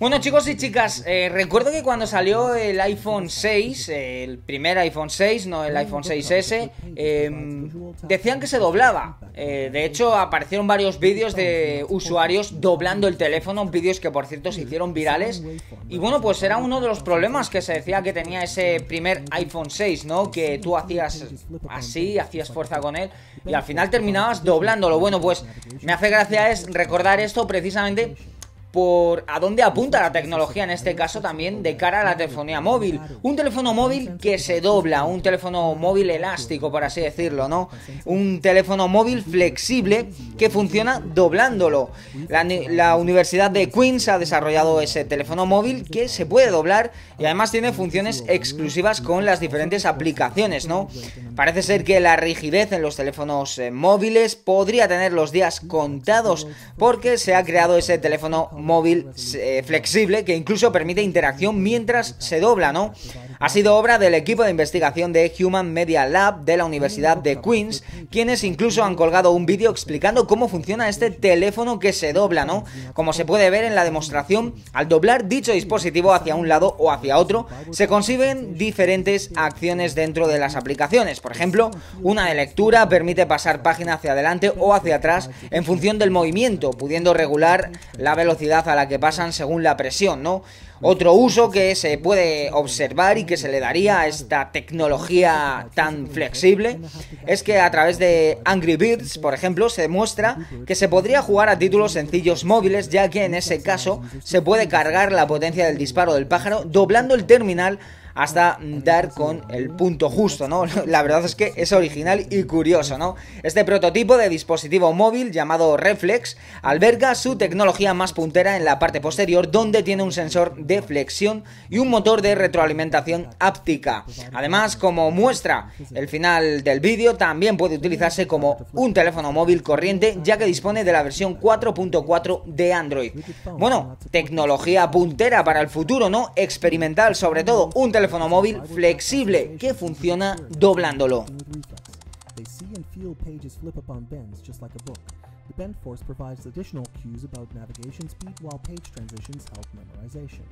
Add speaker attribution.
Speaker 1: Bueno chicos y chicas, eh, recuerdo que cuando salió el iPhone 6, el primer iPhone 6, no el iPhone 6S, em, decían que se doblaba. Eh, de hecho aparecieron varios vídeos de usuarios doblando el teléfono, vídeos que por cierto se hicieron virales. Y bueno, pues era uno de los problemas que se decía que tenía ese primer iPhone 6, ¿no? Que tú hacías así, hacías fuerza con él y al final terminabas doblándolo. Bueno, pues me hace gracia es recordar esto precisamente por a dónde pues apunta la tecnología en este caso también de cara a la telefonía móvil. Un teléfono móvil que se dobla, un teléfono móvil elástico, por así decirlo, ¿no? Un teléfono móvil flexible que funciona doblándolo. La, Universidad de Queens ha desarrollado ese teléfono móvil que se puede doblar y además tiene funciones exclusivas con las diferentes aplicaciones, ¿no? Parece ser que la rigidez en los teléfonos eh, móviles podría tener los días contados porque se ha creado ese teléfono móvil eh, flexible que incluso permite interacción mientras se dobla, ¿no? ha sido obra del equipo de investigación de Human Media Lab de la Universidad de Queens, quienes incluso han colgado un vídeo explicando cómo funciona este teléfono que se dobla, ¿no? Como se puede ver en la demostración, al doblar dicho dispositivo hacia un lado o hacia otro, se consiguen diferentes acciones dentro de las aplicaciones. Por ejemplo, una de lectura permite pasar página hacia adelante o hacia atrás en función del movimiento, pudiendo regular la velocidad a la que pasan según la presión, ¿no? Otro uso que se puede observar y que que se le daría a esta tecnología tan flexible es que a través de Angry Birds, por ejemplo, se demuestra que se podría jugar a títulos sencillos móviles, ya que en ese caso se puede cargar la potencia del disparo del pájaro doblando el terminal hasta dar con el punto justo, ¿no? La verdad es que es original y curioso, ¿no? Este prototipo de dispositivo móvil llamado Reflex alberga su tecnología más puntera en la parte posterior donde tiene un sensor de flexión y un motor de retroalimentación áptica. Además, como muestra el final del vídeo, también puede utilizarse como un teléfono móvil corriente ya que dispone de la versión 4.4 de Android. Bueno, tecnología puntera para el futuro, ¿no? Experimental sobre todo, un teléfono teléfono móvil flexible que funciona doblándolo. They see and feel pages flip up on bends just like a book. The bend force provides additional cues about navigation speed while page transitions help memorization.